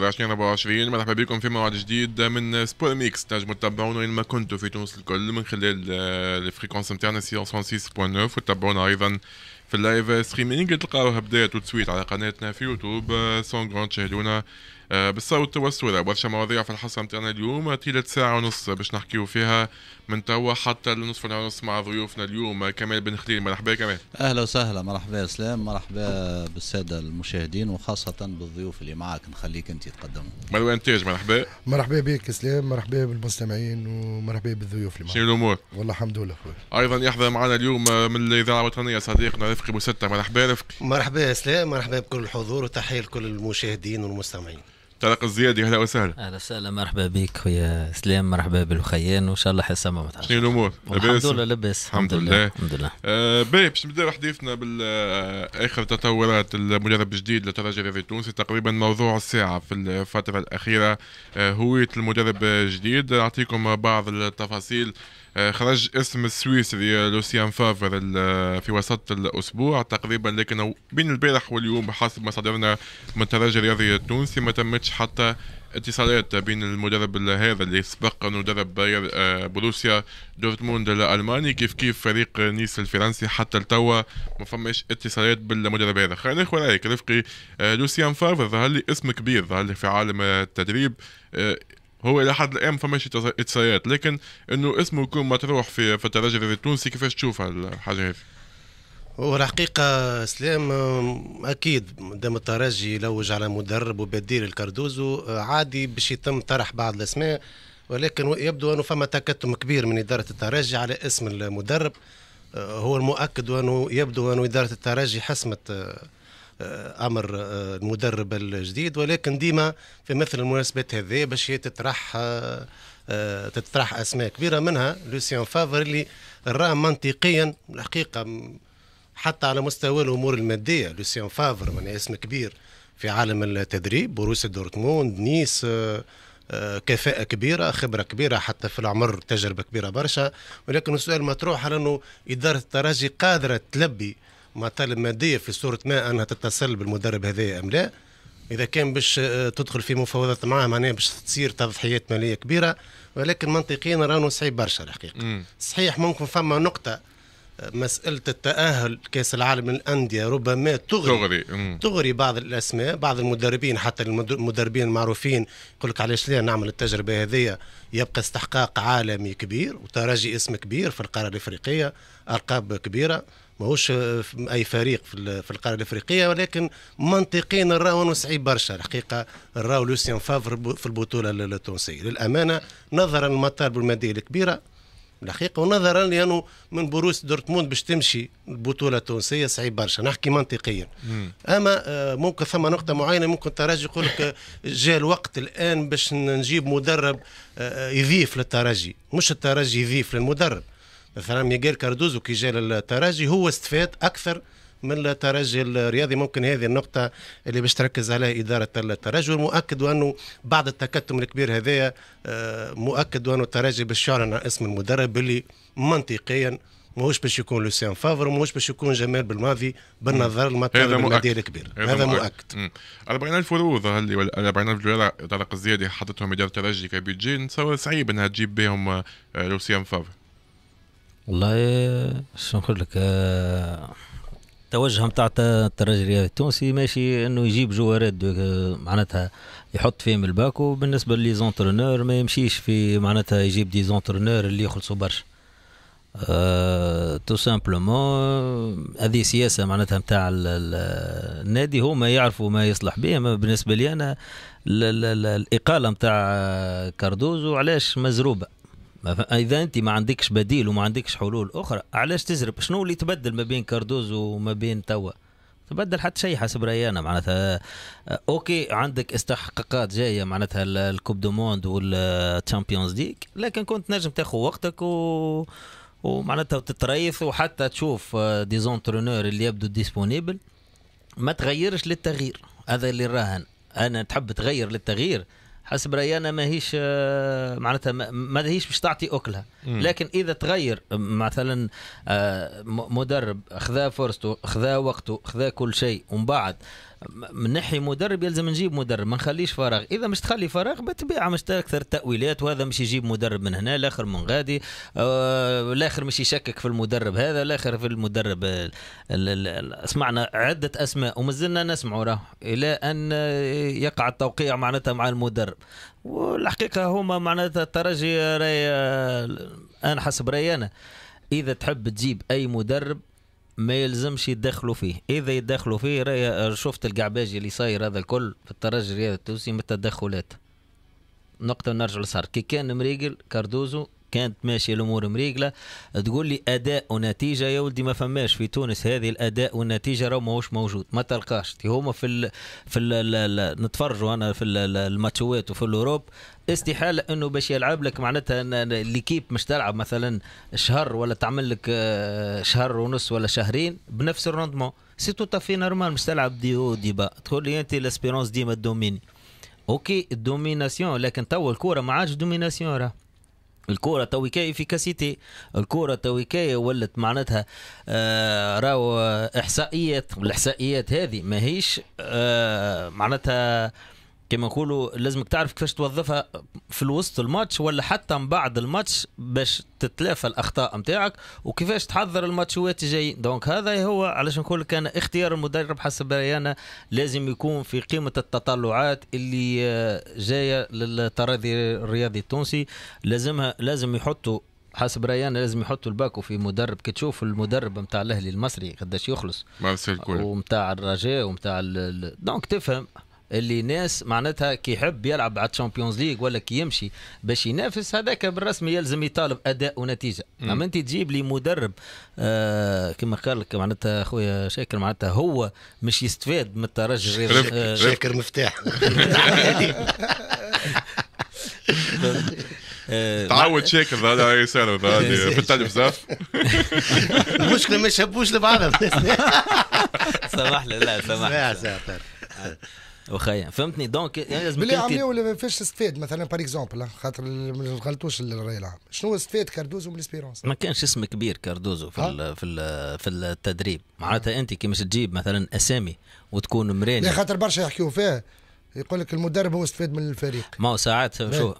24 مرحبا بكم في موعد جديد من سبور ميكس تنجموا وين ما كنتوا في تونس الكل من خلال الفريكونس نتاعنا سي وتتابعونا وتتبعونا ايضا في اللايف ستريمينغ تلقاوها بداية وتسويت على قناتنا في يوتيوب سون جرون تشاهدونا آه، بالصوت والصورة برشا مواضيع في الحصة متاعنا اليوم طيلة ساعة ونص باش نحكيو فيها من توا حتى لنصف ساعة ونص مع ضيوفنا اليوم كمال بن خليل مرحبا كمال أهلا وسهلا مرحبا يا سلام مرحبا بالسادة المشاهدين وخاصة بالضيوف اللي معاك نخليك أنت تقدمهم مروان تاج مرحبا مرحبا بك سلام مرحبا بالمستمعين ومرحبا بالضيوف اللي معاك شنو الأمور؟ والله الحمد لله خويا أيضا يحضر معنا اليوم من الإذاعة الوطنية صديقنا رفقي بوستة مرحبا رفقي مرحبا يا سلام مرحبا بكل الحضور وتحية لكل المشاهدين والمستمعين طارق الزيادي اهلا وسهلا اهلا وسهلا مرحبا بك خويا سلام مرحبا بالخيان وان شاء الله حسام ما تعرفش شنو الامور الحمد لله لاباس الحمد لله الحمد لله آه، باهي باش نبداو حديثنا بالاخر آه، تطورات المدرب الجديد للترجي الرياضي التونسي تقريبا موضوع الساعه في الفتره الاخيره آه، هويه المدرب الجديد نعطيكم بعض التفاصيل خرج اسم السويسري لوسيان فافر في وسط الاسبوع تقريبا لكن بين البارح واليوم حسب ما صدرنا من الترجي الرياضي التونسي ما تمتش شفتش حتى اتصالات بين المدرب هذا اللي سبق انه درب باير آه، بروسيا دورتموند الالماني كيف كيف فريق نيس الفرنسي حتى لتوا ما فماش اتصالات بالمدرب هذا خلينا ناخذ رايك رفقي آه، لوسيان فافر ظهر لي اسم كبير ظهر لي في عالم التدريب آه، هو الى حد الان فماش اتصالات لكن انه اسمه يكون مطروح في في الترجي التونسي كيفاش تشوف الحاجه هذه هو الحقيقة سلام أكيد مدام الترجي يلوج على مدرب وبديل الكاردوزو عادي باش يتم طرح بعض الأسماء ولكن يبدو أنه فما تكتم كبير من إدارة الترجي على اسم المدرب هو المؤكد وأنه يبدو أنه إدارة الترجي حسمت امر المدرب الجديد ولكن ديما في مثل المناسبات هذه باش تطرح تطرح اسماء كبيره منها لوسيان فافر اللي راه منطقيا الحقيقه حتى على مستوى الامور الماديه لوسيان فافر من اسم كبير في عالم التدريب بروسيا دورتموند نيس آه، آه، كفاءة كبيرة خبرة كبيرة حتى في العمر تجربة كبيرة برشا ولكن السؤال مطروح على أنه إدارة الترجي قادرة تلبي مطالب مادية في صورة ما أنها تتصل بالمدرب هذا أم لا إذا كان باش آه، تدخل في مفاوضات معاه معناها باش تصير تضحيات مالية كبيرة ولكن منطقيا رانو صعيب برشا الحقيقة صحيح ممكن فما نقطة مسألة التأهل كأس العالم للأندية ربما تغري تغري, تغري بعض الأسماء بعض المدربين حتى المدربين المعروفين يقول لك علاش لا نعمل التجربة هذه يبقى استحقاق عالمي كبير وترجي اسم كبير في القارة الإفريقية ألقاب كبيرة ماهوش اي فريق في القاره الافريقيه ولكن منطقيا نراو صعيب برشا الحقيقه نراو لوسيان فافر في البطوله التونسيه للامانه نظرا للمطالب الماديه الكبيره الحقيقه ونظرا لانه من بروس دورتموند باش تمشي البطوله التونسيه صعيب برشا نحكي منطقيا اما آه، ممكن ثم نقطه معينه ممكن الترجي يقول لك آه، جاء الوقت الان باش نجيب مدرب آه، يضيف للترجي مش الترجي يضيف للمدرب مثلا ميغيل كاردوزو كي جاء للترجي هو استفاد اكثر من الترجي الرياضي ممكن هذه النقطة اللي باش تركز عليها إدارة الترجي ومؤكد وأنه بعد التكتم الكبير هذايا آه، مؤكد وأنه الترجي باش يعلن اسم المدرب اللي منطقيا ماهوش باش يكون لوسيان فافر وماهوش باش يكون جمال بالماضي بالنظر للمطالب الماديه الكبيره هذا, هذا مؤكد 40000 فروض اللي ولا 40000 دولار طلق الزياده حطتهم اداره الترجي كبيجي نتصور صعيب انها تجيب بهم آه، لوسيان فافر والله شنو نقول لك آه التوجه نتاع الترجي الرياضي التونسي ماشي انه يجيب جوارات آه، معناتها يحط فيهم بالنسبه وبالنسبه ليزونترونور ما يمشيش في معناتها يجيب دي زونترونور اللي يخلصوا برشا تو آه، سامبلومون آه، هذه سياسه معناتها نتاع النادي هما يعرفوا ما يصلح به بالنسبه لي انا الاقاله نتاع كاردوزو علاش مزروبه اذا انت ما عندكش بديل وما عندكش حلول اخرى علاش تزرب شنو اللي تبدل ما بين كاردوز وما بين توا تبدل حتى شيء حسب رايي انا معناتها آه، اوكي عندك استحقاقات جايه معناتها الكوب دو موند والتشامبيونز ليج لكن كنت نجم تاخذ وقتك و ومعناتها تتريث وحتى تشوف دي آه، زونترونور اللي يبدو ديسبونيبل ما تغيرش للتغيير هذا اللي راهن انا تحب تغير للتغيير حسب رايي انا ماهيش آه، معناتها ما باش تعطي اكلها لكن اذا تغير مثلا آه، مدرب خذا فرصته خذا وقته خذا كل شيء ومن بعد من ناحيه مدرب يلزم نجيب مدرب ما نخليش فراغ اذا مش تخلي فراغ بالطبيعه مش تكثر التاويلات وهذا مش يجيب مدرب من هنا الاخر من غادي آه، الاخر مش يشكك في المدرب هذا الاخر في المدرب سمعنا عده اسماء ومازلنا نسمعوا راه الى ان يقع التوقيع معناتها مع المدرب والحقيقه هما معناتها الترجي راي انا حسب رايي انا اذا تحب تجيب اي مدرب ما يلزمش يدخلوا فيه اذا يدخلوا فيه راي شفت القعباجي اللي صاير هذا الكل في الترجي الرياضي التونسي من التدخلات نقطة نرجع لصار كي كان مريقل كاردوزو كانت ماشيه الامور مريقله تقول لي اداء ونتيجه يا ولدي ما فماش في تونس هذه الاداء والنتيجه راهو ماهوش موجود ما تلقاش هما في الـ في الـ نتفرجوا انا في الماتشوات وفي الاوروب استحاله انه باش يلعب لك معناتها ليكيب مش تلعب مثلا شهر ولا تعمل لك آه، شهر ونص ولا شهرين بنفس الروندمون سي تو تافي نورمال مش تلعب دي ديبا تقول لي انت لاسبيرونس ديما دوميني اوكي الدوميناسيون لكن توا الكوره ما عادش دوميناسيون راه الكرة تويكاية في كاسيتي الكرة تويكاية ولت معناتها آه راو إحصائيات والإحصائيات هذه ماهيش آه، معناتها كما نقولوا لازمك تعرف كيفاش توظفها في الوسط الماتش ولا حتى من بعد الماتش باش تتلافى الاخطاء نتاعك وكيفاش تحضر الماتشوات جاي دونك هذا هو علاش نقول كان اختيار المدرب حسب رايي انا لازم يكون في قيمه التطلعات اللي آه، جايه للتراضي الرياضي التونسي لازمها لازم يحطوا حسب رايي انا لازم يحطوا الباكو في مدرب كي تشوف المدرب نتاع الاهلي المصري قداش يخلص ومتاع الرجاء ومتاع دونك تفهم اللي ناس معناتها كي يحب يلعب بعد تشامبيونز ليغ ولا كي يمشي باش ينافس هذاك بالرسمي يلزم يطالب اداء ونتيجه اما انت تجيب لي مدرب آه كما قال لك معناتها اخويا شاكر معناتها هو مش يستفاد من الترجي آه شاكر مفتاح آه، تعود شاكر هذا اي سنه بالتالي بزاف المشكله ما شابوش لبعضهم سامحني لا سامحني وخيا فهمتني دونك يعني لازم باللي عملوا ولا ما فيش استفاد مثلا بار اكزومبل خاطر ما غلطوش الراي العام شنو استفاد كاردوزو من الاسبيرونس ما كانش اسم كبير كاردوزو في الـ في الـ في التدريب معناتها انت كي مش تجيب مثلا اسامي وتكون مراني خاطر برشا يحكيوا فيها يقول لك المدرب هو استفاد من الفريق ما هو ساعات شو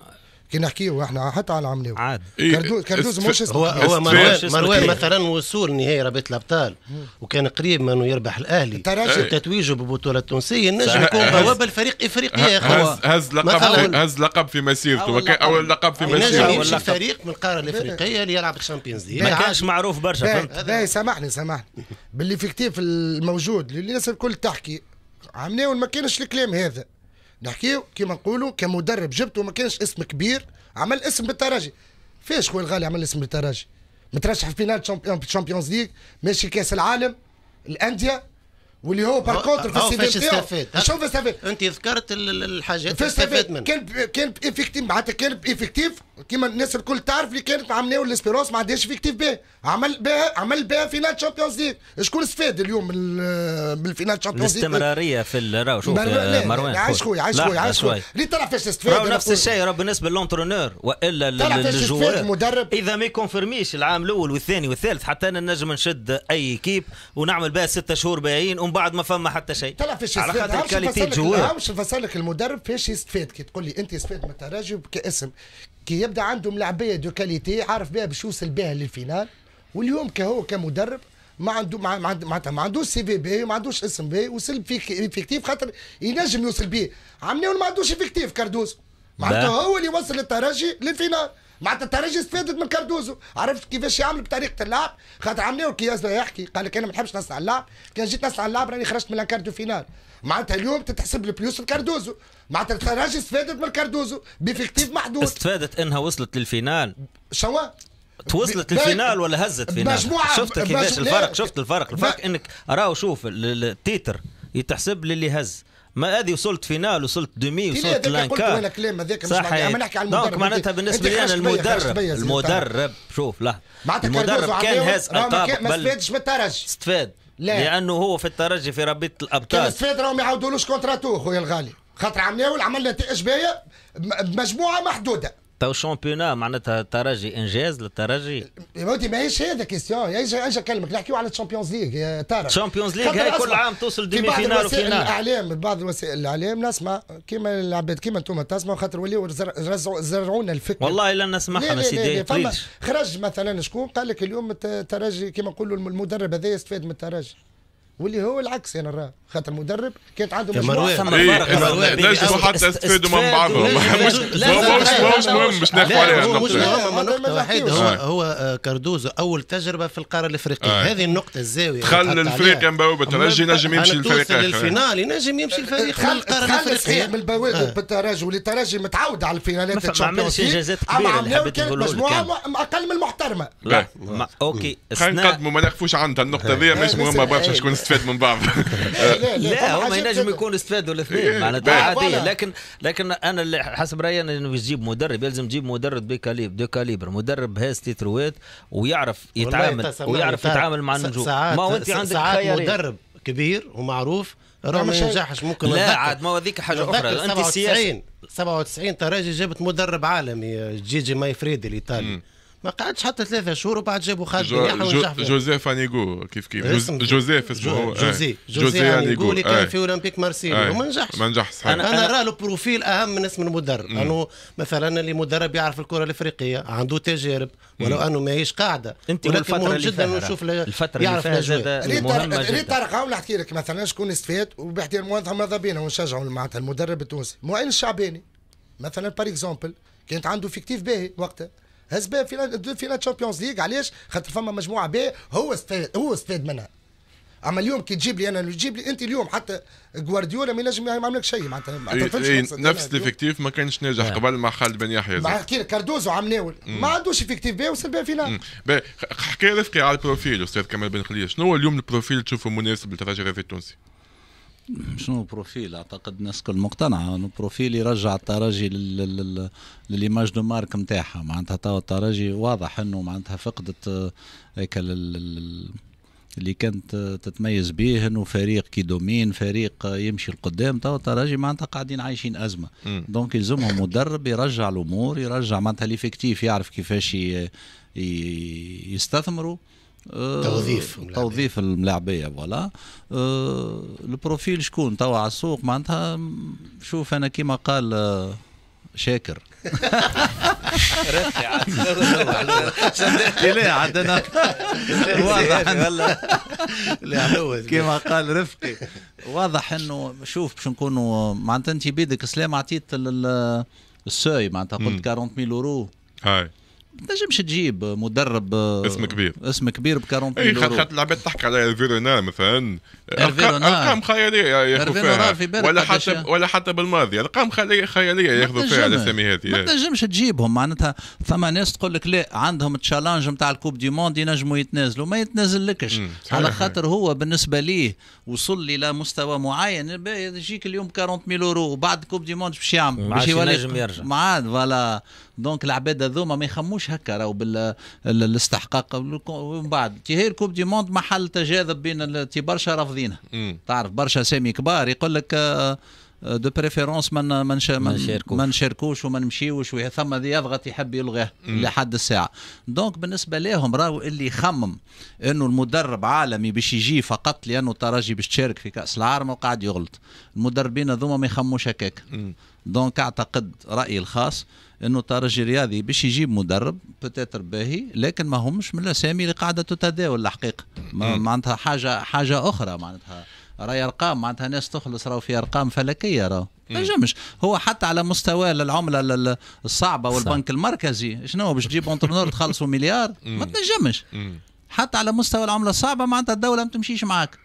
كي نحكيو احنا حتى على العملاوي عاد إيه، كردوز كردوز إيه، مش إيه، هو هو مروان مثلا وصول نهائي رابط الابطال وكان قريب من انه يربح الاهلي تراجع تتويجه بالبطوله التونسيه نجم يكون بوابه الفريق افريقيا هز هز لقب هز لقب في مسيرته اول لقب في مسيرته نجم يمشي فريق من القاره الافريقيه اللي يلعب الشامبيونز ليج ما نعم. كانش معروف برشا فهمت سامحني سامحني باللي في كتيف الموجود اللي الناس الكل تحكي عملناه ما كانش الكلام هذا نحكيو كيما نقولوا كمدرب جبته ما كانش اسم كبير عمل اسم بالترجي فاش خويا الغالي عمل اسم بالترجي مترشح في فينال تشامبيونز ليغ ماشي كاس العالم الانديه واللي هو بار كونتر في السيفي استفاد شوف استفاد انت ذكرت الحاجات اللي استفاد منها كان كان افكتيف معناتها كان افكتيف كيما الناس الكل تعرف اللي كانت مع مناول ما عندهاش افكتيف به عمل بها عمل بها فينال تشامبيونز ليغ شكون استفاد اليوم من الفينال تشامبيونز ليغ الاستمراريه في راهو شوف مروان آه، عايش خويا عايش خويا عايش خويا اللي تعرف فاش استفاد نفس الشيء راهو بالنسبه للونترونور والا للجوار المدرب اذا ما يكونفيرميش العام الاول والثاني والثالث حتى انا نجم نشد اي كيب ونعمل بها ستة شهور باهيين ومن بعد ما فما حتى شيء طلع فيش على خاطر الكاليتي جواه مش نفسرلك المدرب فيش يستفاد كي تقول لي انت يستفاد من الترجي كاسم كي يبدا عندهم لعبيه دو كاليتي عارف بها باش يوصل بها للفينال واليوم كهو كمدرب ما عنده ما عنده معناتها ما عندوش سي في بي وما عندوش اسم باهي وصل افكتيف خاطر ينجم يوصل بيه عمنا ما عندوش افكتيف كاردوز معناتها هو اللي وصل الترجي للفينال معناتها الترجي استفادت من كاردوزو عرفت كيفاش يعمل بطريقه اللعب خاطر عملوا كياس يحكي قال لك انا ما نحبش نصنع اللعب كان جيت نصنع اللعب راني خرجت من الكاردو فينال معناتها اليوم تتحسب البيوس الكاردوزو معناتها الترجي استفادت من كاردوزو بافكتيف محدود استفادت انها وصلت للفينال شو توصلت للفينال ولا هزت فينال مجموعة شفت كيفاش الفرق شفت الفرق الفرق انك راهو شوف التيتر يتحسب للي هز ما هذه وصلت فينال وصلت دومي وصلت لانكا صحيح كلام نحكي على المدرب دونك معناتها بالنسبه لي انا المدرب المدرب شوف لا المدرب كان هاز القاب ما استفادش الترجي استفاد لا لانه هو في الترجي في ربيع الابطال كان استفاد راهو ما يعاودولوش كونتراتو خويا الغالي خاطر عمناول عمل نتائج باهيه بمجموعه محدوده تو شامبيونا معناتها الترجي انجاز للترجي مودي إيه، ماهيش هذا كيستيون اجي اكلمك نحكيو على الشامبيونز ليغ يا ترى الشامبيونز ليغ هاي كل عام توصل ديمي فينال وفينال الاعلام بعض الوسائل الاعلام نسمع كيما العباد كيما انتم تسمعوا خاطر وليو زرعونا الفكره والله لا نسمعها سيدي خرج مثلا شكون قال لك اليوم الترجي كيما نقولوا المدرب هذا يستفاد من الترجي واللي هو العكس انا يعني راه خاطر المدرب كانت عنده مشروع ثم فارق نجموا حتى استفادوا من بعضهم مش مهم باش ناخذوا عليها نقطة واحدة هو هو آه، كاردوزو أول تجربة في القارة الأفريقية آه. هذه النقطة الزاوية دخل الفريق مبوبة ترجي نجم يمشي للفريق للفينال نجم يمشي الفريق في القارة الأفريقية البوابه آه. بالترجي والترجي متعود على الفينالات ما عملش إنجازات كبيرة اللي مجموعة أقل من المحترمة لا أوكي خلينا نقدموا ما نخفوش عندها النقطة هذه مش مهمة برشا شكون استفاد من بعض لا, هما ينجم يكون استفادوا الاثنين إيه، معناتها عاديه لكن لكن انا اللي حسب رايي انه يجيب مدرب يلزم يجيب مدرب بكاليب دو كاليبر مدرب هاز تيتروات ويعرف يتعامل ويعرف يتعامل مع النجوم ما هو انت عندك ساعات مدرب كبير ومعروف راه يعني ما ينجحش ممكن لا عاد ما هذيك حاجه اخرى انت 97 97 تراجي جابت مدرب عالمي جيجي ماي فريدي الايطالي ما قعدش حتى ثلاثة شهور وبعد جابوا خالد بن يحيى جو جوزيف انيغو كيف كيف جوزيف اسمه هو جوزي آه. جوزي انيغو اللي كان آه. في اولمبيك مارسيليا آه. وما نجحش ما نجحش انا, أنا راه له بروفيل اهم من اسم المدرب انه مثلا اللي مدرب يعرف الكره الافريقيه عنده تجارب ولو انه ماهيش قاعده انت الفتره مهم جدا نشوف الفتره يعرف اللي فيها مهمه جدا طارق هاو نحكي لك مثلا شكون استفاد المنظمه ماذا بينا ونشجعوا معناتها المدرب التونسي معين الشعباني مثلا بار اكزومبل كانت عنده فيكتيف باهي وقتها هز بي فينال فينال تشامبيونز ليغ علاش خاطر فما مجموعه ب هو استفاد هو استفاد منها اما اليوم كي تجيب لي انا تجيب لي انت اليوم حتى جوارديولا ما ينجم ما عملك شيء معناتها ما تفهمش نفس الافكتيف ما كانش ناجح نعم. قبل مع خالد بن يحيى مع كاردوزو عم ناول ما عندوش افكتيف بي وصل بها فينال حكايه رفقي على البروفيل استاذ كمال بن خليل شنو هو اليوم البروفيل تشوفه مناسب للتفجير التونسي؟ شنو بروفيل اعتقد الناس الكل مقتنعه انه بروفيل يرجع الترجي لليماج دو مارك نتاعها معناتها توا الترجي واضح انه معناتها فقدت هيك اللي كانت تتميز به انه فريق كي دومين فريق يمشي لقدام توا الترجي معناتها قاعدين عايشين ازمه دونك يلزمهم مدرب يرجع الامور يرجع معناتها ليفيكتيف يعرف كيفاش يستثمروا أه، توظيف توظيف الملاعبيه فوالا أه البروفيل شكون توا على السوق معناتها شوف انا كيما قال أه، شاكر رفقي عاد واضح كيما قال رفقي واضح انه شوف باش نكونوا معناتها انت بيدك سلام عطيت السوي معناتها قلت 40 ميل اورو تنجمش تجيب مدرب آه، اسم كبير اسم كبير ب 40 اي خاطر العباد تحكي على الفيرونا مثلا ارقام خياليه ياخذوا فيها ولا حتى ولا حتى بالماضي ارقام خياليه ياخذوا فيها على الاسامي هذه ما تنجمش تجيبهم معناتها فما ناس تقول لك لا عندهم تشالنج نتاع الكوب دي موند ينجموا يتنازلوا ما يتنازلكش على خاطر هو بالنسبه ليه وصل الى مستوى معين يجيك اليوم ب 40 ميل اورو وبعد كوب دي موند باش يعمل باش يولي معاد فوالا دونك العباد هذوما ما يخموش هكا راهو بالاستحقاق ومن بعد تيهير كوب دي موند محل تجاذب بين برشا رافضينها تعرف برشا سامي كبار يقول لك آه، دو بريفيرونس ما من ما نشاركوش وما نمشيوش ثم اللي يضغط يحب يلغيه لحد الساعه دونك بالنسبه لهم راهو اللي يخمم انه المدرب عالمي باش يجي فقط لانه الترجي باش تشارك في كاس العالم وقاعد يغلط المدربين هذوما ما يخموش هكاك دونك اعتقد رايي الخاص انه الترجي الرياضي باش يجيب مدرب بتاتر باهي لكن ما همش من الاسامي اللي قاعده تتداول الحقيقه معناتها حاجه حاجه اخرى معناتها راهي ارقام معناتها ناس تخلص راهو في ارقام فلكيه راهو ما نجمش هو حتى على مستوى العمله الصعبه والبنك المركزي شنو باش تجيب اونترونور تخلصوا مليار ما تنجمش حتى على مستوى العمله الصعبه معناتها الدوله ما تمشيش معاك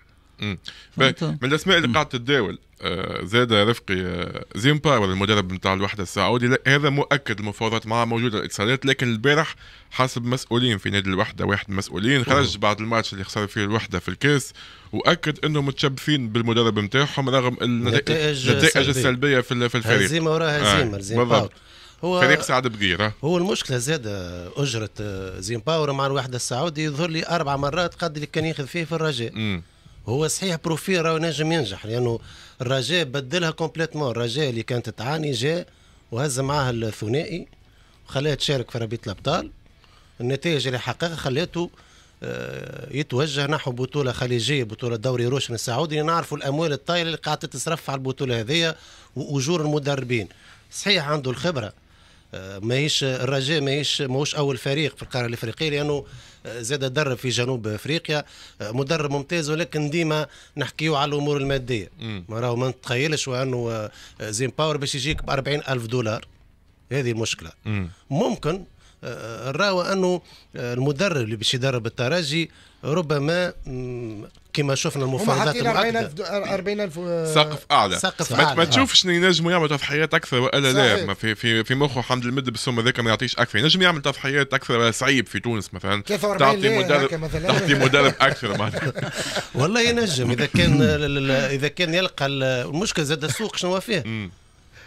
من الاسماء اللي قاعد تتداول آه، زاد رفقي آه، زين باور المدرب نتاع الوحده السعودي هذا مؤكد المفاوضات معاه موجوده الاتصالات لكن البارح حسب مسؤولين في نادي الوحده واحد مسؤولين خرج بعد الماتش اللي خسر فيه الوحده في الكاس واكد انهم متشبثين بالمدرب نتاعهم رغم النتائج السلبيه في الفريق هزيمه وراها آه، هزيمه آه. بالضبط هو فريق سعد بقيرة هو المشكله زاد اجره زين باور مع الوحده السعودي يظهر لي اربع مرات قد اللي كان ياخذ فيه في الرجاء هو صحيح بروفيل راهو نجم ينجح لانه الرجاء بدلها كومبليتمون الرجاء اللي كانت تعاني جاء وهز معاه الثنائي وخلاها تشارك في ربيع الابطال النتائج اللي حققها خلاته آه، يتوجه نحو بطوله خليجيه بطوله دوري روشن السعودي نعرفوا الاموال الطايله اللي قاعده تتصرف على البطوله هذه واجور المدربين صحيح عنده الخبره ماهيش الرجاء ماهيش ماهوش اول فريق في القاره الافريقيه لانه زاد درب في جنوب افريقيا مدرب ممتاز ولكن ديما نحكيو على الامور الماديه ما راهو ما نتخيلش وانه زين باور باش يجيك ب 40 الف دولار هذه المشكله مم. ممكن راوا انه المدرب اللي باش يدرب الترجي ربما كما شفنا المفاوضات المؤكده 40000 آه، سقف اعلى سقف اعلى ما تشوفش انه ينجموا يعملوا تضحيات اكثر ولا لا ما في في في مخه حمد المد بالسم هذاك ما يعطيش اكثر ينجم يعمل تضحيات اكثر صعيب في تونس مثلا تعطي مدرب تعطي مدرب اكثر والله ينجم اذا كان اذا كان يلقى المشكل زاد السوق شنو فيه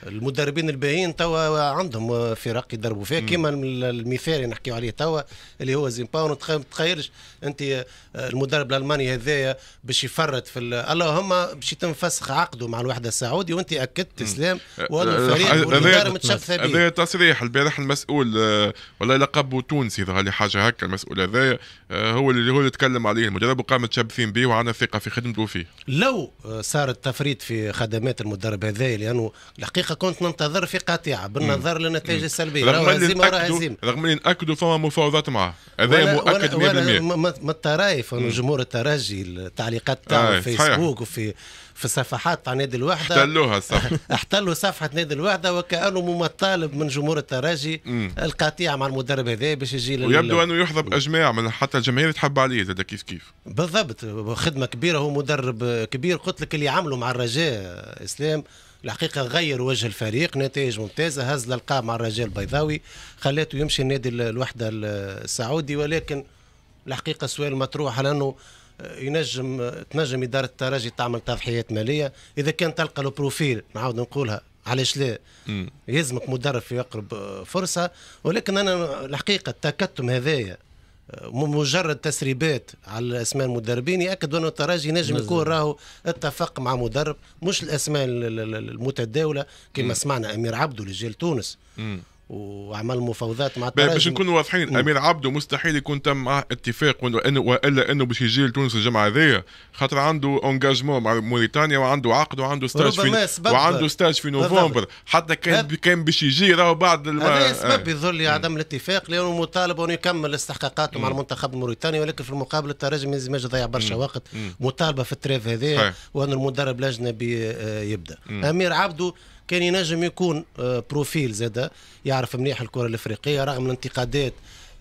المدربين الباهيين توا عندهم فرق يدربوا فيها كما المثال اللي نحكيو عليه توا اللي هو ما تخيلش انت آه، المدرب الالماني هذايا باش يفرط في اللهم باش يتم فسخ عقده مع الوحده السعودي وانت اكدت اسلام والفريق والاداره به هذا تصريح البارح المسؤول آه، والله لقبه تونسي ظهر لي حاجه هكا المسؤول هذايا آه، هو اللي هو اللي تكلم عليه المدرب وقام متشبثين به وعندنا ثقه في خدمته فيه لو صار التفريط في خدمات المدرب هذايا لانه الحقيقه الحقيقه كنت ننتظر في قطيعه بالنظر للنتائج السلبيه رغم هزيمه وراه هزيمه رغم اني ناكدوا فما مفاوضات معاه هذا مؤكد 100% من الطرائف جمهور الترجي التعليقات تاعو آه، في فيسبوك وفي في الصفحات تاع نادي الوحده احتلوها الصفحه احتلوا صفحه نادي الوحده وكانه مطالب من جمهور الترجي القطيع مع المدرب هذا باش يجي ويبدو انه يحظى باجماع من حتى الجماهير تحب عليه زاد كيف كيف بالضبط خدمه كبيره هو مدرب كبير قلت لك اللي عمله مع الرجاء اسلام الحقيقه غير وجه الفريق نتائج ممتازه هز للقاء مع الرجال البيضاوي خلاته يمشي النادي الوحده السعودي ولكن الحقيقه السؤال مطروح على انه ينجم تنجم اداره الترجي تعمل تضحيات ماليه اذا كان تلقى البروفيل نعاود نقولها علاش لا يلزمك مدرب في اقرب فرصه ولكن انا الحقيقه التكتم هذايا مجرد تسريبات على اسماء المدربين ياكد انه الترجي نجم يكون راهو اتفق مع مدرب مش الاسماء المتداوله كما سمعنا امير عبدو لجيل تونس مم. وعمل مفاوضات مع الترجي باش نكونوا واضحين م. امير عبده مستحيل يكون تم معاه اتفاق وانه والا انه باش يجي لتونس الجمعه هذيا خاطر عنده انجاجمون مع موريتانيا وعنده عقد وعنده ستاج في وعنده ستاج في نوفمبر حتى كان كان باش يجي راهو بعد الم... هذا سبب آه. يظل عدم الاتفاق لانه مطالب انه يكمل استحقاقاته مع المنتخب الموريتاني ولكن في المقابل الترجي ما يلزمش يضيع برشا وقت مطالبه في التريف هذايا وان المدرب الاجنبي آه، يبدا م. امير عبده كان ينجم يكون آه، بروفيل زاده يعرف مليح الكره الافريقيه رغم الانتقادات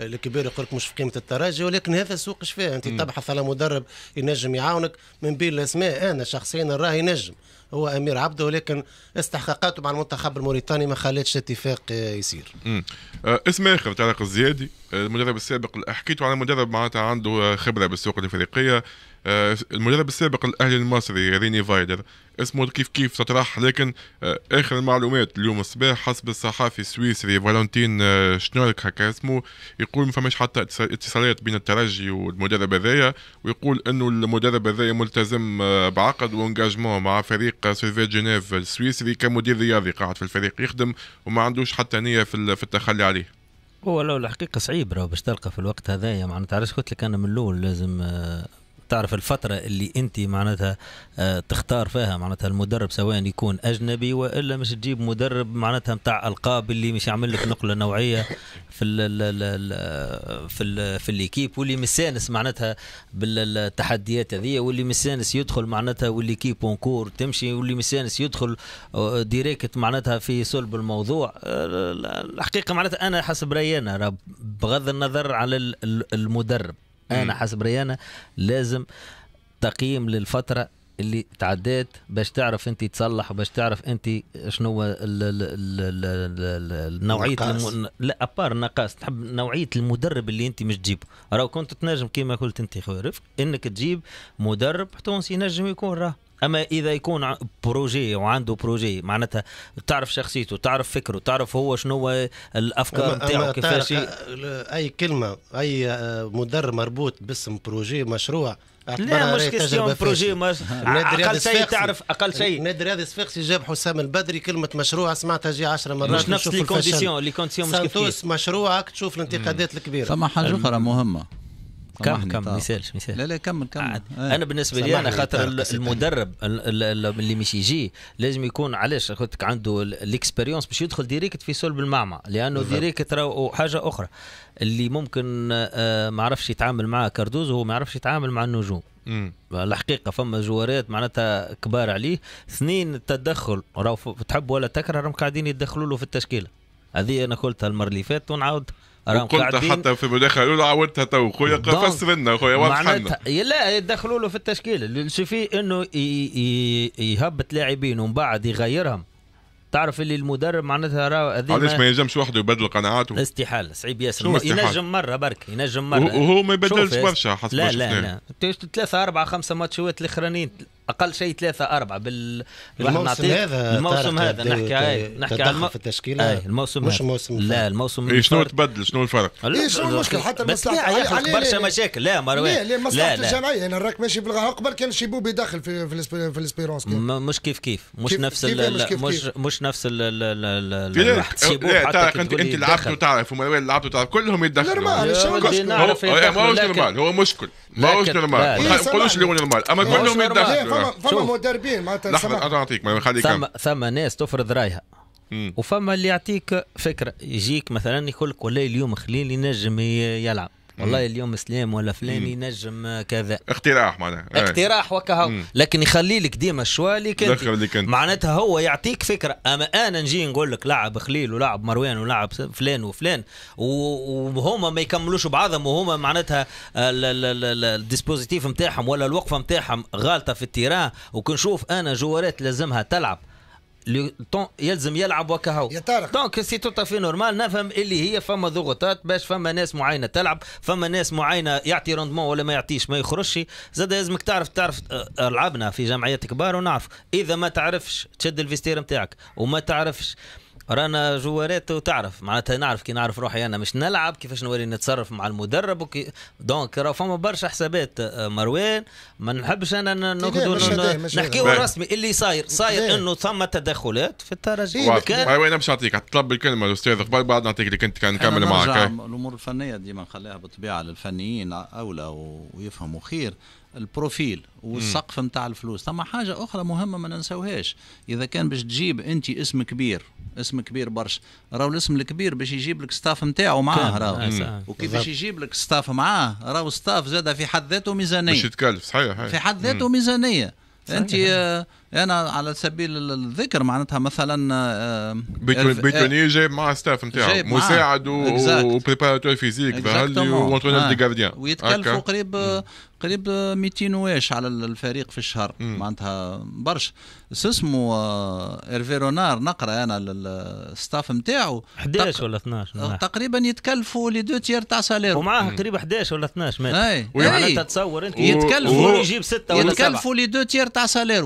الكبير يقول لك مش في قيمه الترجي ولكن هذا سوق شفاه انت تبحث على مدرب ينجم يعاونك من بين الاسماء انا شخصيا راه ينجم هو امير عبده ولكن استحقاقاته مع المنتخب الموريتاني ما خلتش اتفاق يصير. آه اسم اخر تعلق الزيادي آه، المدرب السابق حكيتوا على مدرب معناتها عنده آه، خبره بالسوق الافريقيه آه، المدرب السابق الاهلي المصري ريني فايدر اسمه كيف كيف تطرح لكن آه، اخر معلومات اليوم الصباح حسب الصحافي السويسري فالنتين آه، شنورك هكا اسمه يقول ما فماش حتى اتصالات بين الترجي والمدرب هذايا ويقول انه المدرب هذايا ملتزم بعقد وانجاجمون مع فريق سيرفي جنيف السويسري كمدير رياضي قاعد في الفريق يخدم وما عندوش حتى نيه في التخلي عليه هو لو الحقيقه صعيب راه باش تلقى في الوقت هذايا معناتها علاش قلت لك انا من الاول لازم تعرف الفترة اللي أنت معناتها آه، تختار فيها معناتها المدرب سواء يكون أجنبي وإلا مش تجيب مدرب معناتها نتاع ألقاب اللي مش يعمل لك نقلة نوعية في الـ في الـ في الإيكيب واللي مسانس معناتها بالتحديات هذه واللي مسانس يدخل معناتها والإيكيب اونكور تمشي واللي مسانس يدخل ديريكت آه، معناتها في صلب الموضوع آه، الحقيقة معناتها أنا حسب رأيي أنا بغض النظر على المدرب انا حسب ريانا لازم تقييم للفتره اللي تعدات باش تعرف انت تصلح وباش تعرف انت شنو نوعيه الم... لا ابار النقاص تحب نوعيه المدرب اللي انت مش تجيبه راه كنت تنجم كيما قلت انت خويا انك تجيب مدرب تونسي ينجم يكون راه اما اذا يكون بروجي وعنده بروجي معناتها تعرف شخصيته تعرف فكره تعرف هو شنو الافكار نتاعو كيفاش اي كلمه اي آه، مدر مربوط باسم بروجي مشروع لا مش كيستيون بروجي مش اقل شيء تعرف اقل شيء نادر هذا صفاقسي جاب حسام البدري كلمه مشروع سمعتها جي 10 مرات مش نفس لي كونديسيون لي كونديسيون مش كيف مشروعك تشوف الانتقادات الكبيره فما حاجه اخرى مهمه كم كم ما يسالش ما يسالش لا لا كمل كمل آه. انا بالنسبه لي انا خاطر المدرب اللي مش يجي لازم يكون علاش قلت عنده الاكسبيريونس باش يدخل ديريكت في صلب المعمى لانه ديريكت حاجه اخرى اللي ممكن آه، ما عرفش يتعامل معاه كاردوز هو ما عرفش يتعامل مع النجوم الحقيقه فما جوارات معناتها كبار عليه اثنين التدخل راهو تحب ولا تكره راهم قاعدين يتدخلوا له في التشكيله هذه انا قلتها المره اللي فاتت ونعاود ارقام قاعدين حتى في مداخله الاولى عاودتها تو خويا فسر لنا خويا واضح لا يدخلوا له في التشكيل اللي انه يهبط لاعبين ومن بعد يغيرهم تعرف اللي المدرب معناتها راه علاش ما ينجمش وحده يبدل قناعاته استحاله صعيب ياسر ينجم مره برك ينجم مره وهو ما يبدلش برشا حسب لا لا لا ثلاثة أربعة خمسة ماتشات الأخرانيين اقل شيء ثلاثه اربعه بال الموسم هذا الموسم هذا نحكي نحكي على الم... في التشكيله اي الموسم مش موسم لا الموسم إيه شنو تبدل شنو الفرق؟ إيه شنو المشكل حتى المصلحه يخلق برشا مشاكل لا مروان لا لا مصلحه الجمعيه يعني انا راك ماشي بالغلط قبل كان شيبوبي داخل في في الاسبيرونس مش كيف كيف مش نفس مش مش نفس لا إيه، انت انت لعبت وتعرف ومروان لعبت وتعرف كلهم يتدخلوا نورمال هو مشكل ماهوش نورمال ما نقولوش اللي هو نورمال اما إيه، كلهم يتدخلوا فما فما مدربين معناتها لحظه نعطيك ما نخليك ثم ثم ناس تفرض رايها وفما اللي يعطيك فكره يجيك مثلا يقول لك والله اليوم خليل ينجم يلعب والله اليوم سلام ولا فلان ينجم كذا اقتراح معناها اقتراح وكهو لكن يخلي لك ديما الشوا اللي كنت معناتها هو يعطيك فكره اما انا نجي نقول لك لعب خليل ولعب مروان ولعب فلان وفلان وهما ما يكملوش بعضهم وهما معناتها الديسبوزيتيف نتاعهم ولا الوقفه نتاعهم غالطه في التيران وكنشوف انا جوارات لازمها تلعب لو يلزم يلعب وكهو يا طارق دونك سي تو في نورمال نفهم اللي هي فما ضغوطات باش فما ناس معينه تلعب فما ناس معينه يعطي روندمون ولا ما يعطيش ما يخرجش زاد لازمك تعرف تعرف آه، لعبنا في جمعيات كبار ونعرف اذا ما تعرفش تشد الفيستير نتاعك وما تعرفش رانا جوارات وتعرف معناتها نعرف كي نعرف روحي انا مش نلعب كيفاش نولي نتصرف مع المدرب وكي دونك راه فما برشا حسابات آه، مروان ما نحبش انا ناخذ نحكيو رسمي اللي صاير صاير انه ثم تدخلات في الترجي مروان باش نعطيك طلب الكلمه الاستاذ قبل بعد نعطيك اللي كنت نكمل معك الامور الفنيه ديما نخليها بالطبيعه للفنيين اولى ويفهموا خير البروفيل والسقف نتاع الفلوس ثم حاجه اخرى مهمه ما ننساوهاش اذا كان باش تجيب انت اسم كبير اسم كبير برشا راهو الاسم الكبير باش يجيب لك ستاف نتاعو معاه راهو وكيفاش يجيب لك ستاف معاه راهو ستاف زاد في حد ذاته ميزانيه باش يتكلف صحيح في حد ذاته ميزانيه انت انا على سبيل الذكر معناتها مثلا آه، إيه، بيتوني جايب مع ستاف نتاعو مساعد وبريباراتور فيزيك ظهر وانترونير دي جارديان ويتكلفوا قريب قريب 200 واش على الفريق في الشهر معناتها برشا اسمه ايرفي رونار نقرا انا الستاف نتاعو 11 ولا 12 آه، تقريبا يتكلفوا لي دو تيار تاع سالير ومعاه قريب 11 ولا 12 معناتها تصور انت يتكلفوا يجيب 6 ولا 7 يتكلفوا لي دو تيار تاع سالير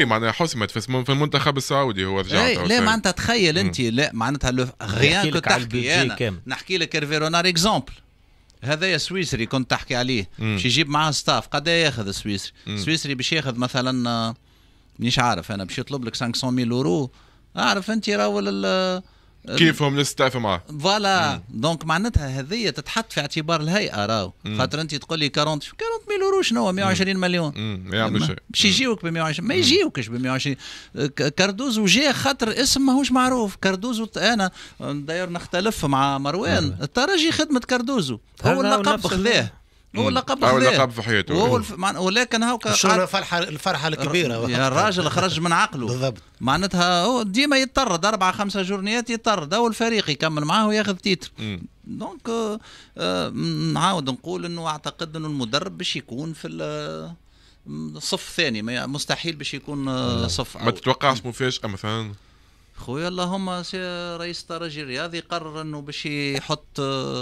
ايه معناها حسمت في المنتخب السعودي هو رجع ايه لا معناتها تخيل انت لا معناتها غيان كنت تحكي انا نحكي لك رونار اكزومبل هذايا سويسري كنت تحكي عليه باش يجيب معاه ستاف قد إيه ياخذ السويسري السويسري باش ياخذ مثلا مانيش عارف انا باش يطلب لك 500 يورو اورو اعرف انت راهو كيفهم تعرف معاه فوالا دونك معناتها هذه تتحط في اعتبار الهيئه راهو خاطر انت تقول لي 40 40 ميل اورو شنو 120 مليون ما باش يجيوك ب 120 ما يجيوكش ب 120 كاردوزو جا خاطر اسم ماهوش معروف كاردوزو انا داير نختلف مع مروان الترجي خدمه كاردوزو هو اللقب خذاه هو اللقب هو اللقب في حياته هو الف... ولكن هو الشهرة فرحة الفرحة الكبيرة يا الراجل خرج من عقله بالضبط معناتها هو ديما يطرد أربعة خمسة جورنيات يطرد هو الفريق يكمل معاه وياخذ تيتر دونك آه آه نعاود نقول أنه أعتقد أنه المدرب باش يكون في آه، صف ثاني مستحيل باش يكون آه، آه، صف ما تتوقعش مفاجأة مثلا خويا اللهم رئيس الترجي الرياضي قرر انه باش يحط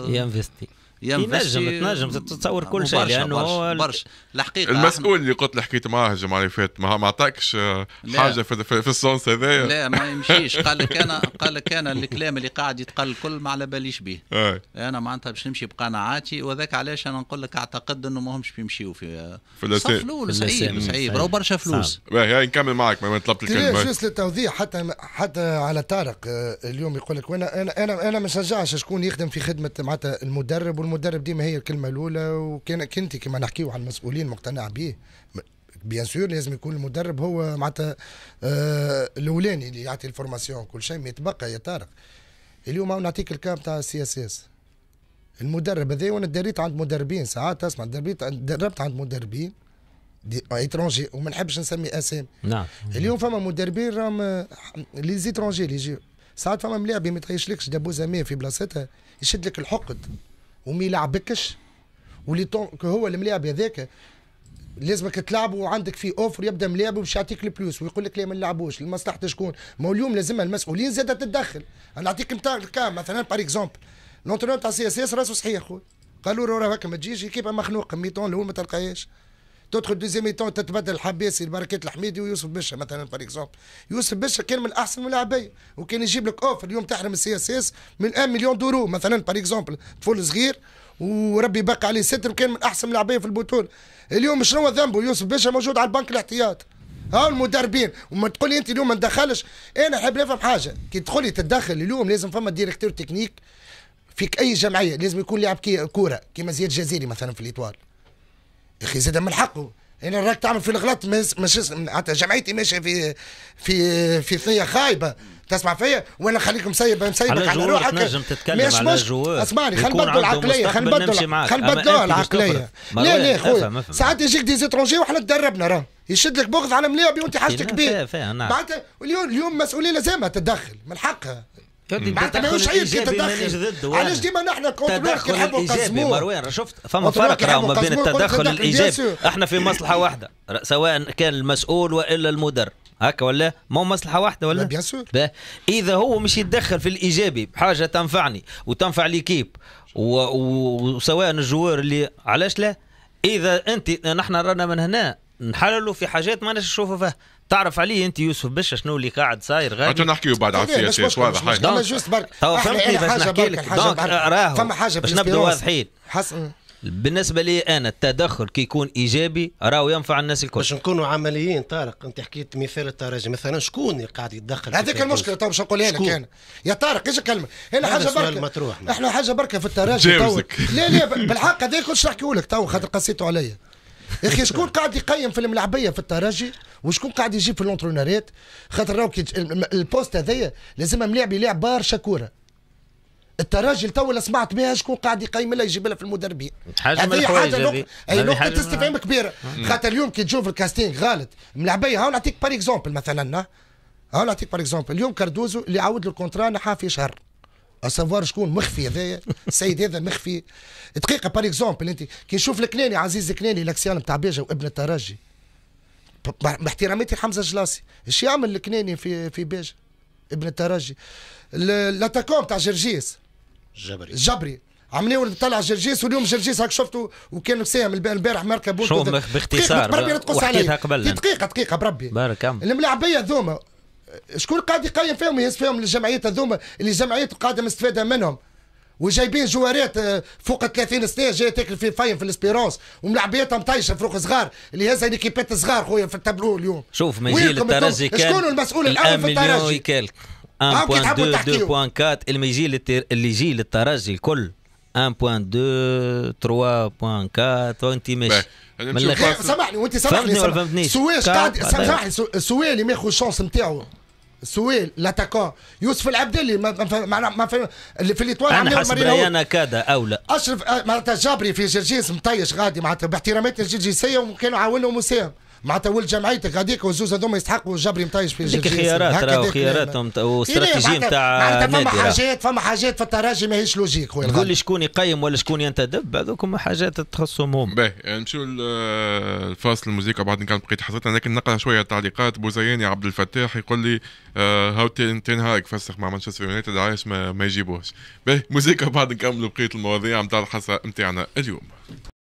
ينفستي ينجم إيه، تنجم تتصور كل شيء لانه برشا, برشا. الحقيقه المسؤول اللي قلت حكيت معاه الجمعه اللي فاتت ما عطاكش آه، حاجه في, في, السونس هذايا لا ما يمشيش قال لك انا قال لك انا الكلام اللي قاعد يتقال الكل ما على باليش به انا معناتها باش نمشي بقناعاتي وذاك علاش انا نقول لك اعتقد انه ما همش بيمشيوا في في الصف صعيب صعيب راهو برشا فلوس باهي نكمل معك ما طلبت الكلمه إيه، جوست للتوضيح حتى حتى على طارق آه، اليوم يقول لك وانا انا انا ما نشجعش شكون يخدم في خدمه معناتها المدرب والمدرب ديما هي الكلمه الاولى وكان كنت كما نحكيو على المسؤولين مقتنع به بيان سور لازم يكون المدرب هو معناتها آه، الاولاني اللي يعطي الفورماسيون كل شيء ما يتبقى يا طارق اليوم نعطيك الكام تاع السي اس اس المدرب هذا وانا دريت عند مدربين ساعات اسمع دربت دربت عند مدربين اترونجي وما نحبش نسمي اسامي نعم اليوم فما مدربين راهم لي زيترونجي اللي يجيو ساعات فما ملاعب ما يطيشلكش دابوزا في بلاصتها يشد لك الحقد وما يلعبكش ولي طونك هو الملاعب هذاك لازمك تلعب وعندك في اوفر يبدا ملاعب باش يعطيك البلوس ويقول لك لا ما نلعبوش لمصلحه شكون؟ ما هو اليوم لازمها المسؤولين زاده تتدخل نعطيك مثال مثلا بار اكزومبل لونترونور تاع سي اس اس راسه صحيح خويا قالوا له راه هكا ما تجيش كيبقى مخنوق ميتون الاول ما تلقاهاش تدخل دوزيام ايتون تتبدل الحباسي البركات الحميدي ويوسف بشا مثلا بار اكزومبل يوسف بشا كان من احسن ملاعبي وكان يجيب لك اوفر اليوم تحرم السي اس اس من 1 مليون دورو مثلا بار اكزومبل طفل صغير وربي بقى عليه ستر وكان من احسن ملاعبي في البطوله اليوم شنو ذنبه يوسف باشا موجود على البنك الاحتياط هاو المدربين وما تقول لي انت اليوم ما ندخلش انا حاب نفهم حاجه كي تدخل لي تتدخل اليوم لازم فما ديريكتور تكنيك فيك اي جمعيه لازم يكون لاعب كوره كيما زياد جزيري مثلا في الاطوال يا اخي زاد من حقه انا راك تعمل في الغلط مش حتى جمعيتي ماشيه في في في ثنيه خايبه تسمع فيا وانا خليك مسيب مسيبك على روحك نجم تتكلم على الجوار اسمعني خلينا نبدلوا العقليه خلينا نبدلوا خلينا نبدلوا العقليه لا لا خويا ساعات يجيك دي زيترونجي وحنا تدربنا راه يشد لك بغض على مليا وانت حاجتك كبير نعم. معناتها اليوم اليوم مسؤوليه لازمها تتدخل من حقها معناتها ماهوش عيب كي تدخل علاش ديما نحن كونترير نحبوا نقسموه مروان شفت فما فرق راه ما بين التدخل الايجابي احنا في مصلحه واحده سواء كان المسؤول والا المدرب هكا ولا ما هو مصلحه واحده ولا بيان سور اذا هو مش يتدخل في الايجابي بحاجه تنفعني وتنفع ليكيب وسواء الجوار اللي علاش لا اذا انت نحن رانا من هنا نحللوا في حاجات ما نشوفوا فيها تعرف عليه انت يوسف بشا شنو اللي قاعد صاير غادي حتى نحكيو بعد على السياسات واضح هاي انا جوست برك فهمتني باش نحكي لك دونك راهو فما حاجه باش نبدو واضحين حسن بالنسبه لي انا التدخل كي يكون ايجابي راهو ينفع الناس الكل باش نكونوا عمليين طارق انت حكيت مثال الترجي مثلا شكون اللي قاعد يتدخل هذاك المشكله تو طيب، باش نقولها لك انا يا طارق ايش كلمه هنا حاجه بركه احنا حاجه بركه في التراجي لا لا بالحق هذا كنت نحكيه لك تو خاطر قسيتوا عليا يا اخي شكون قاعد يقيم في الملعبيه في الترجي وشكون قاعد يجيب في لونترونارات خاطر راهو البوست هذايا لازم ملاعب يلعب برشا كوره الترجي تو اللي سمعت بها شكون قاعد يقيم لها يجيب لها في المدربين حاجه من الحوايج هذه اي نقطه استفهام كبيره خاطر اليوم كي تشوف الكاستينغ غالط ملعبيه هاو نعطيك بار اكزومبل مثلا هاو نعطيك بار اكزومبل اليوم كاردوزو اللي عاود له الكونترا نحاه في شهر اسافوار شكون مخفي هذايا السيد هذا مخفي دقيقه بار اكزومبل انت كي نشوف الكناني عزيز الكناني لاكسيان نتاع بيجا وابن الترجي باحتراماتي حمزه جلاسي ايش يعمل الكناني في في بيجا ابن الترجي لاتاكون تاع جرجيس جبري جبري ولد طلع جرجيس واليوم جرجيس هاك شفته وكان مساهم البارح مركب بوت شو باختصار بربي نتقص عليه دقيقه دقيقه بربي بارك الملاعبيه ذوما شكون قاعد يقيم فيهم يهز فيهم الجمعيات هذوما اللي الجمعيات القاعده مستفاده منهم وجايبين جوارات آه، فوق 30 سنه جايه تاكل في فاين في الاسبيرونس وملعبياتهم طايشه فروق صغار اللي هزها ليكيبات يعني صغار خويا في التابلو اليوم شوف من جيل الترجي كان شكون المسؤول الاول في الترجي 1.2 2.4 اللي يجي اللي يجي للترجي الكل 1.2 3.4 وانت ماشي من سامحني وانت سامحني فهمتني ولا فهمتنيش سويل قاعد سامحني سويل اللي ياخذ الشونس نتاعو سويل لاتاكون يوسف العبدلي ما ما ما في اللي في الاطوال انا حسب انا كادا اولى اشرف معناتها جابري في جرجيس مطيش غادي معناتها باحتراماتنا الجرجيسيه وكانوا عاونهم وسام معناتها جمعيتك هذيك وزوز هذوما يستحقوا جبري مطيش في الجزائر خيارات راهو خيارات واستراتيجيه نتاع فما حاجات فما حاجات في التراجي ماهيش لوجيك تقول لي شكون يقيم ولا شكون ينتدب هذوك هما حاجات تخصهم هم باهي يعني نمشيو الفاصل الموسيقى بعد كان بقيت حصتنا لكن نقرا شويه تعليقات بوزياني عبد الفتاح يقول لي هاو تين هايك فسخ مع مانشستر يونايتد عايش ما, يجيبوش. يجيبوهش باهي موسيقى بعد نكملوا بقيه المواضيع نتاع الحصه نتاعنا اليوم